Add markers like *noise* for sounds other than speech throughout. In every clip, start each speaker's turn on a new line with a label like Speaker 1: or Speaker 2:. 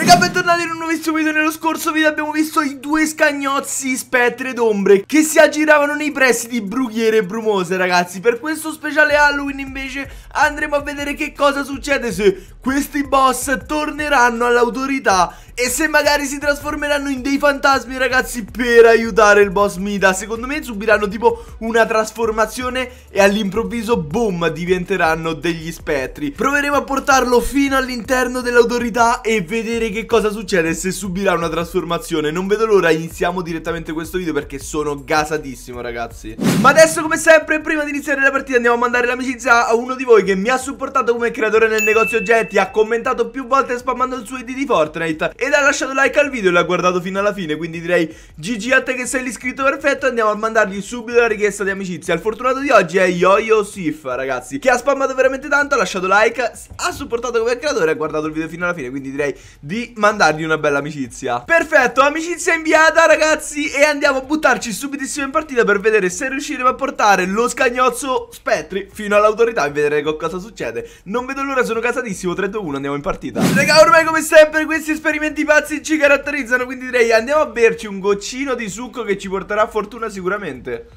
Speaker 1: Raga, bentornati in un nuovissimo video. Nello scorso video abbiamo visto i due scagnozzi spettri d'ombre che si aggiravano nei pressi di Brughiere e Brumose, ragazzi. Per questo speciale Halloween, invece, andremo a vedere che cosa succede se questi boss torneranno all'autorità e se magari si trasformeranno in dei fantasmi ragazzi per aiutare il boss Mida Secondo me subiranno tipo una trasformazione e all'improvviso boom diventeranno degli spettri Proveremo a portarlo fino all'interno dell'autorità e vedere che cosa succede se subirà una trasformazione Non vedo l'ora iniziamo direttamente questo video perché sono gasatissimo ragazzi Ma adesso come sempre prima di iniziare la partita andiamo a mandare l'amicizia a uno di voi che mi ha supportato come creatore nel negozio oggetti Ha commentato più volte spammando il suo ID di Fortnite e ed ha lasciato like al video e l'ha guardato fino alla fine Quindi direi GG a te che sei l'iscritto perfetto Andiamo a mandargli subito la richiesta di amicizia Il fortunato di oggi è YoYo Sif ragazzi Che ha spammato veramente tanto, ha lasciato like Ha supportato come creatore e ha guardato il video fino alla fine Quindi direi di mandargli una bella amicizia Perfetto, amicizia inviata ragazzi E andiamo a buttarci subitissimo in partita Per vedere se riusciremo a portare lo scagnozzo Spettri fino all'autorità E vedere cosa succede Non vedo l'ora, sono casatissimo 3-2-1, andiamo in partita Raga, ormai come sempre questi esperimenti Momenti pazzi ci caratterizzano, quindi direi andiamo a berci un goccino di succo che ci porterà fortuna sicuramente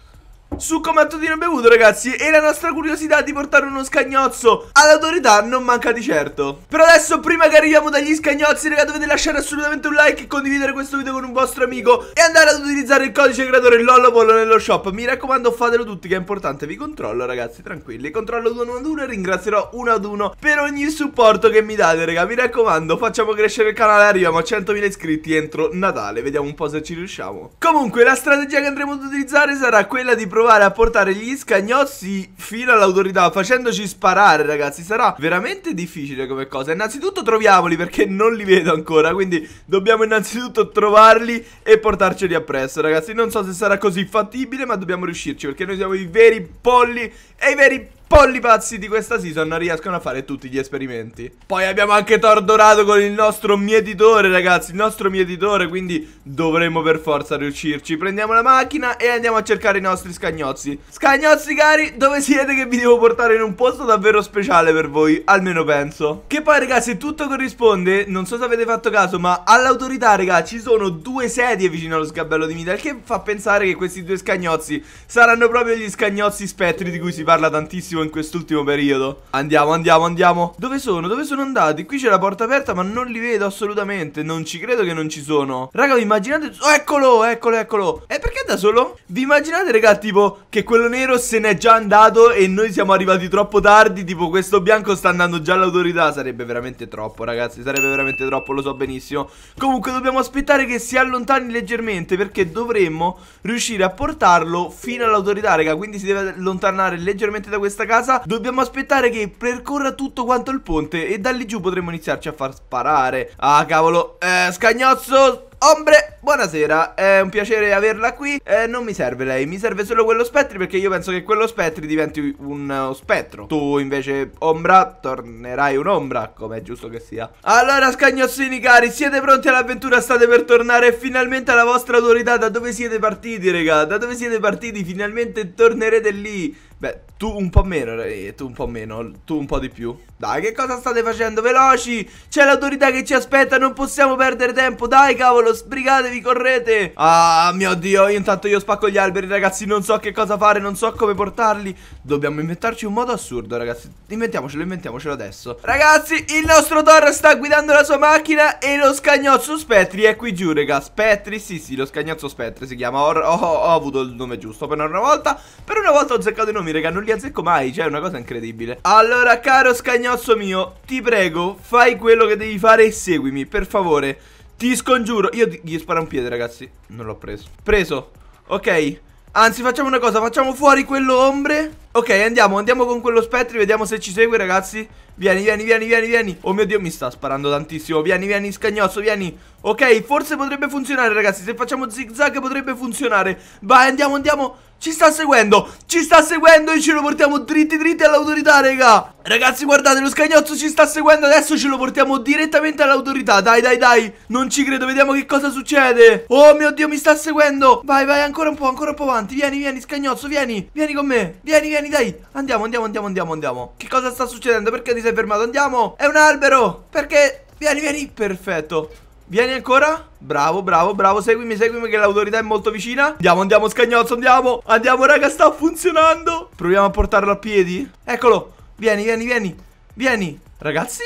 Speaker 1: su come Combattutino Bevuto ragazzi E la nostra curiosità di portare uno scagnozzo all'autorità non manca di certo Però adesso prima che arriviamo dagli scagnozzi Ragazzi dovete lasciare assolutamente un like Condividere questo video con un vostro amico E andare ad utilizzare il codice creatore LOLOPOLO nello shop Mi raccomando fatelo tutti che è importante Vi controllo ragazzi tranquilli Controllo uno ad uno e ringrazierò uno ad uno per ogni supporto che mi date raga Mi raccomando facciamo crescere il canale Arriviamo a 100.000 iscritti entro Natale Vediamo un po' se ci riusciamo Comunque la strategia che andremo ad utilizzare sarà quella di provare provare a portare gli scagnozzi fino all'autorità facendoci sparare ragazzi Sarà veramente difficile come cosa Innanzitutto troviamoli perché non li vedo ancora Quindi dobbiamo innanzitutto trovarli e portarceli appresso ragazzi Non so se sarà così fattibile ma dobbiamo riuscirci Perché noi siamo i veri polli e i veri polli pazzi di questa season riescono a fare tutti gli esperimenti. Poi abbiamo anche Thor Tordorato con il nostro mietitore, ragazzi, il nostro mietitore, quindi dovremo per forza riuscirci. Prendiamo la macchina e andiamo a cercare i nostri scagnozzi. Scagnozzi, cari, dove siete che vi devo portare in un posto davvero speciale per voi, almeno penso. Che poi, ragazzi, tutto corrisponde, non so se avete fatto caso, ma all'autorità, ragazzi, ci sono due sedie vicino allo sgabello di Midal, che fa pensare che questi due scagnozzi saranno proprio gli scagnozzi spettri di cui si parla tantissimo in quest'ultimo periodo Andiamo, andiamo, andiamo Dove sono? Dove sono andati? Qui c'è la porta aperta ma non li vedo assolutamente Non ci credo che non ci sono Raga, vi immaginate... Oh, eccolo, eccolo, eccolo E perché da solo? Vi immaginate, raga, tipo Che quello nero se n'è già andato E noi siamo arrivati troppo tardi Tipo questo bianco sta andando già all'autorità Sarebbe veramente troppo, ragazzi Sarebbe veramente troppo, lo so benissimo Comunque dobbiamo aspettare che si allontani leggermente Perché dovremmo riuscire a portarlo fino all'autorità, raga Quindi si deve allontanare leggermente da questa casa casa Dobbiamo aspettare che percorra tutto quanto il ponte E da lì giù potremo iniziarci a far sparare Ah cavolo eh, Scagnozzo Ombre, buonasera, è un piacere averla qui eh, Non mi serve lei, mi serve solo quello spettri perché io penso che quello spettri diventi eh, uno spettro Tu invece, ombra, tornerai un'ombra, come è giusto che sia Allora scagnozzini cari, siete pronti all'avventura? State per tornare finalmente alla vostra autorità Da dove siete partiti raga? Da dove siete partiti? Finalmente tornerete lì Beh, tu un po' meno, eh, tu un po' meno, tu un po' di più. Dai, che cosa state facendo? Veloci! C'è l'autorità che ci aspetta, non possiamo perdere tempo. Dai, cavolo, sbrigatevi, correte! Ah, mio Dio, intanto io spacco gli alberi, ragazzi. Non so che cosa fare, non so come portarli. Dobbiamo inventarci un modo assurdo, ragazzi. Inventiamocelo, inventiamocelo adesso. Ragazzi, il nostro Thor sta guidando la sua macchina e lo scagnozzo Spettri è qui giù, raga. Spettri, sì, sì, lo scagnozzo Spettri si chiama. Ho, ho, ho avuto il nome giusto per una volta. Per una volta ho azzeccato i nomi, raga, non li azzecco mai, cioè è una cosa incredibile. Allora, caro scagnozzo mio, ti prego, fai quello che devi fare e seguimi, per favore. Ti scongiuro. Io gli sparo un piede, ragazzi. Non l'ho preso. Preso. Ok. Anzi, facciamo una cosa, facciamo fuori quello ombre Ok, andiamo, andiamo con quello spettri, vediamo se ci segue, ragazzi. Vieni, vieni, vieni, vieni, vieni. Oh mio Dio, mi sta sparando tantissimo. Vieni, vieni, scagnozzo, vieni. Ok, forse potrebbe funzionare, ragazzi. Se facciamo zigzag potrebbe funzionare. Vai, andiamo, andiamo. Ci sta seguendo, ci sta seguendo e ce lo portiamo dritti dritti all'autorità, raga. Ragazzi, guardate, lo scagnozzo ci sta seguendo. Adesso ce lo portiamo direttamente all'autorità. Dai, dai, dai. Non ci credo, vediamo che cosa succede. Oh mio Dio, mi sta seguendo. Vai, vai, ancora un po', ancora un po' avanti. Vieni, vieni, scagnozzo, vieni. Vieni con me. Vieni, vieni vieni, dai. Andiamo, andiamo, andiamo, andiamo, andiamo. Che cosa sta succedendo? Perché ti sei fermato? Andiamo. È un albero. Perché? Vieni, vieni. Perfetto. Vieni ancora? Bravo, bravo, bravo, seguimi, seguimi che l'autorità è molto vicina Andiamo, andiamo, scagnozzo, andiamo Andiamo, raga, sta funzionando Proviamo a portarlo a piedi Eccolo, vieni, vieni, vieni Vieni, ragazzi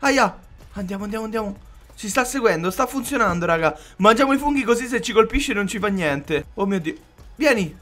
Speaker 1: Aia, andiamo, andiamo, andiamo Ci sta seguendo, sta funzionando, raga Mangiamo i funghi così se ci colpisce non ci fa niente Oh mio Dio Vieni,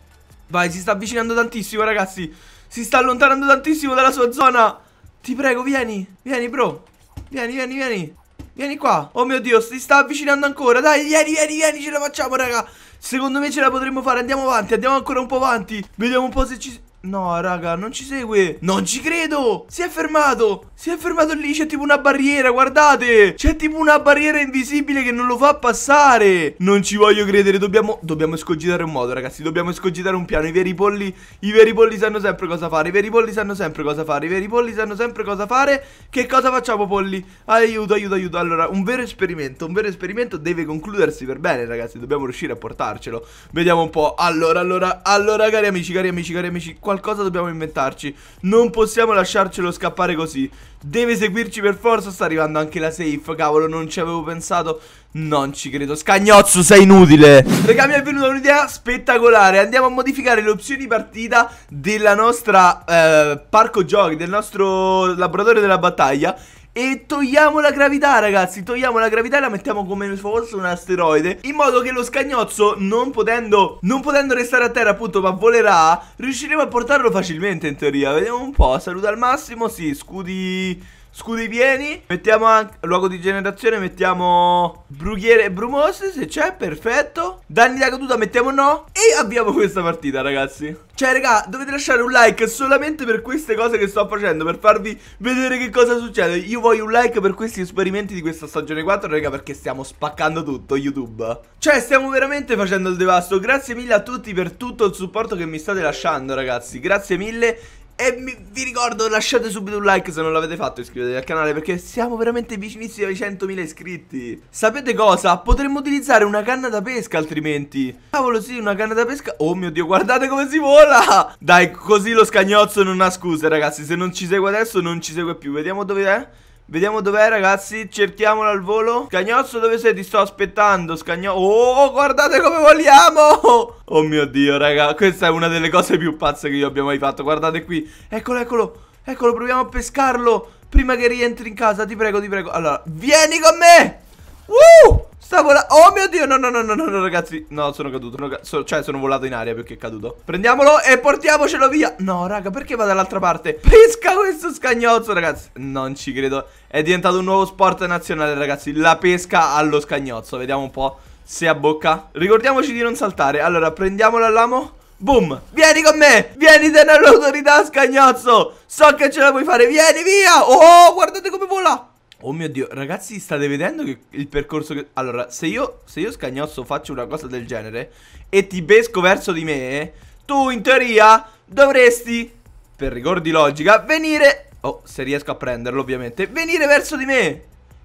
Speaker 1: Vai, si sta avvicinando tantissimo, ragazzi. Si sta allontanando tantissimo dalla sua zona. Ti prego, vieni. Vieni, bro. Vieni, vieni, vieni. Vieni qua. Oh mio Dio, si sta avvicinando ancora. Dai, vieni, vieni, vieni. Ce la facciamo, raga. Secondo me ce la potremmo fare. Andiamo avanti, andiamo ancora un po' avanti. Vediamo un po' se ci... No, raga, non ci segue. Non ci credo. Si è fermato. Si è fermato lì. C'è tipo una barriera. Guardate. C'è tipo una barriera invisibile che non lo fa passare. Non ci voglio credere. Dobbiamo, dobbiamo escogitare un modo, ragazzi. Dobbiamo escogitare un piano. I veri polli. I veri polli sanno sempre cosa fare. I veri polli sanno sempre cosa fare. I veri polli sanno sempre cosa fare. Che cosa facciamo, polli? Aiuto, aiuto, aiuto. Allora, un vero esperimento. Un vero esperimento deve concludersi per bene, ragazzi. Dobbiamo riuscire a portarcelo. Vediamo un po'. Allora, allora, allora, cari amici, cari amici, cari amici. Qual qualcosa dobbiamo inventarci. Non possiamo lasciarcelo scappare così. Deve seguirci per forza. Sta arrivando anche la safe. Cavolo, non ci avevo pensato. Non ci credo. Scagnozzo, sei inutile. Raga, mi è venuta un'idea spettacolare. Andiamo a modificare le opzioni partita della nostra eh, parco giochi, del nostro laboratorio della battaglia. E togliamo la gravità ragazzi Togliamo la gravità e la mettiamo come forse un asteroide In modo che lo scagnozzo non potendo, non potendo restare a terra appunto ma volerà Riusciremo a portarlo facilmente in teoria Vediamo un po' Saluta al massimo Sì scudi Scudi pieni Mettiamo anche Luogo di generazione Mettiamo Brughiere e brumose Se c'è Perfetto Danni da caduta Mettiamo no E abbiamo questa partita ragazzi Cioè raga Dovete lasciare un like Solamente per queste cose che sto facendo Per farvi vedere che cosa succede Io voglio un like per questi esperimenti di questa stagione 4 raga Perché stiamo spaccando tutto YouTube Cioè stiamo veramente facendo il devasto Grazie mille a tutti per tutto il supporto che mi state lasciando ragazzi Grazie mille e mi, vi ricordo lasciate subito un like se non l'avete fatto iscrivetevi al canale perché siamo veramente vicinissimi ai 100.000 iscritti Sapete cosa? Potremmo utilizzare una canna da pesca altrimenti Cavolo sì una canna da pesca Oh mio dio guardate come si vola Dai così lo scagnozzo non ha scuse ragazzi Se non ci segue adesso non ci segue più Vediamo dove è Vediamo dov'è ragazzi Cerchiamolo al volo Scagnozzo dove sei? Ti sto aspettando Scagnozzo Oh guardate come vogliamo *laughs* Oh mio dio raga Questa è una delle cose più pazze che io abbia mai fatto Guardate qui Eccolo eccolo Eccolo proviamo a pescarlo Prima che rientri in casa Ti prego ti prego Allora vieni con me Uh Sta volando Oh mio dio No no no no no ragazzi No sono caduto sono so Cioè sono volato in aria perché è caduto Prendiamolo e portiamocelo via No raga perché va dall'altra parte *laughs* Pesca questo scagnozzo ragazzi Non ci credo È diventato un nuovo sport nazionale ragazzi La pesca allo scagnozzo Vediamo un po' se abbocca Ricordiamoci di non saltare Allora prendiamolo all'amo Boom Vieni con me Vieni nell'autorità scagnozzo So che ce la puoi fare Vieni via Oh guardate come vola Oh mio dio, ragazzi, state vedendo che il percorso che... Allora, se io, se io scagnozzo faccio una cosa del genere e ti pesco verso di me, tu in teoria dovresti, per rigor di logica, venire... Oh, se riesco a prenderlo ovviamente, venire verso di me. E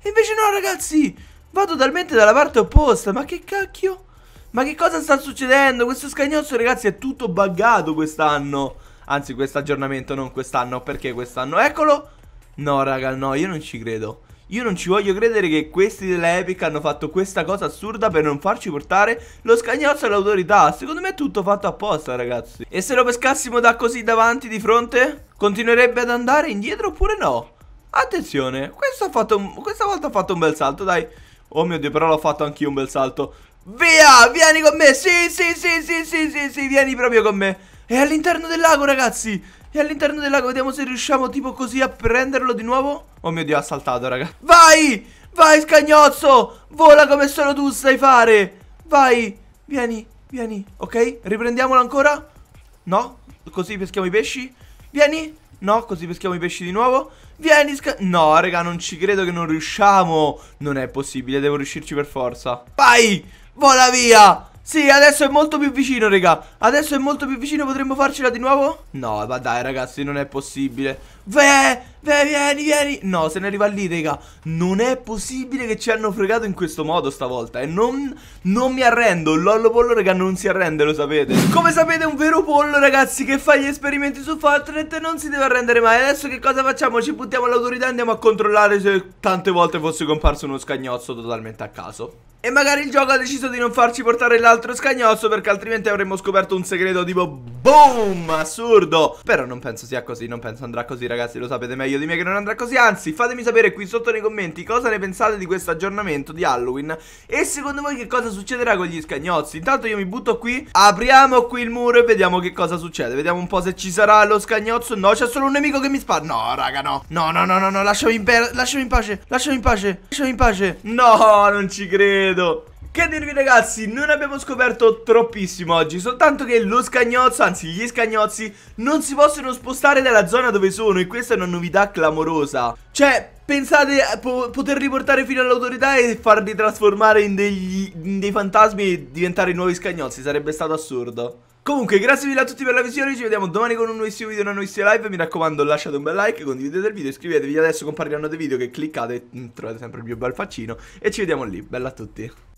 Speaker 1: invece no, ragazzi, vado talmente dalla parte opposta, ma che cacchio? Ma che cosa sta succedendo? Questo scagnozzo, ragazzi, è tutto buggato quest'anno. Anzi, questo aggiornamento, non quest'anno, perché quest'anno? Eccolo! No, raga, no, io non ci credo. Io non ci voglio credere che questi della Epic hanno fatto questa cosa assurda per non farci portare lo scagnozzo all'autorità. Secondo me è tutto fatto apposta, ragazzi. E se lo pescassimo da così davanti di fronte? Continuerebbe ad andare indietro oppure no? Attenzione, un... questa volta ha fatto un bel salto, dai. Oh mio Dio, però l'ho fatto anch'io un bel salto. Via, vieni con me, sì, sì, sì, sì, sì, sì, sì, vieni proprio con me. È all'interno del lago, ragazzi! È all'interno del lago, vediamo se riusciamo tipo così a prenderlo di nuovo. Oh mio Dio, ha saltato, raga. Vai! Vai, scagnozzo! Vola come solo tu sai fare! Vai! Vieni, vieni, ok? Riprendiamolo ancora? No? Così peschiamo i pesci? Vieni! No, così peschiamo i pesci di nuovo Vieni scagnozzo! No, raga, non ci credo che non riusciamo Non è possibile, devo riuscirci per forza Vai, vola via sì, adesso è molto più vicino, raga Adesso è molto più vicino, potremmo farcela di nuovo? No, ma dai, ragazzi, non è possibile Beh, beh, vieni, vieni No, se ne arriva lì, raga Non è possibile che ci hanno fregato in questo modo stavolta E non, non mi arrendo Lollo Pollo, raga, non si arrende, lo sapete Come sapete, un vero pollo, ragazzi Che fa gli esperimenti su Fortnite Non si deve arrendere mai Adesso che cosa facciamo? Ci buttiamo all'autorità e andiamo a controllare se tante volte fosse comparso uno scagnozzo totalmente a caso e magari il gioco ha deciso di non farci portare l'altro scagnozzo perché altrimenti avremmo scoperto un segreto tipo BOOM Assurdo Però non penso sia così, non penso andrà così ragazzi Lo sapete meglio di me che non andrà così Anzi fatemi sapere qui sotto nei commenti cosa ne pensate di questo aggiornamento di Halloween E secondo voi che cosa succederà con gli scagnozzi Intanto io mi butto qui, apriamo qui il muro e vediamo che cosa succede Vediamo un po' se ci sarà lo scagnozzo No c'è solo un nemico che mi spara No raga no No no no no no lasciami in, lasciami in pace Lasciami in pace Lasciami in pace No non ci credo credo che dirvi ragazzi, non abbiamo scoperto troppissimo oggi, soltanto che lo scagnozzo, anzi gli scagnozzi, non si possono spostare dalla zona dove sono e questa è una novità clamorosa. Cioè, pensate a po poter riportare fino all'autorità e farli trasformare in, degli, in dei fantasmi e diventare nuovi scagnozzi, sarebbe stato assurdo. Comunque grazie mille a tutti per la visione Ci vediamo domani con un nuovissimo video, una nuovissima live Mi raccomando lasciate un bel like, condividete il video Iscrivetevi adesso compariranno dei video che cliccate Trovate sempre il mio bel faccino E ci vediamo lì, bella a tutti